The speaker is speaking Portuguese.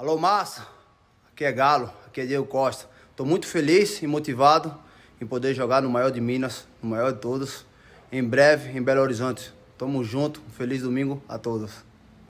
Alô, massa! Aqui é Galo, aqui é Diego Costa. Estou muito feliz e motivado em poder jogar no maior de Minas, no maior de todos, em breve em Belo Horizonte. Tamo junto, um feliz domingo a todos.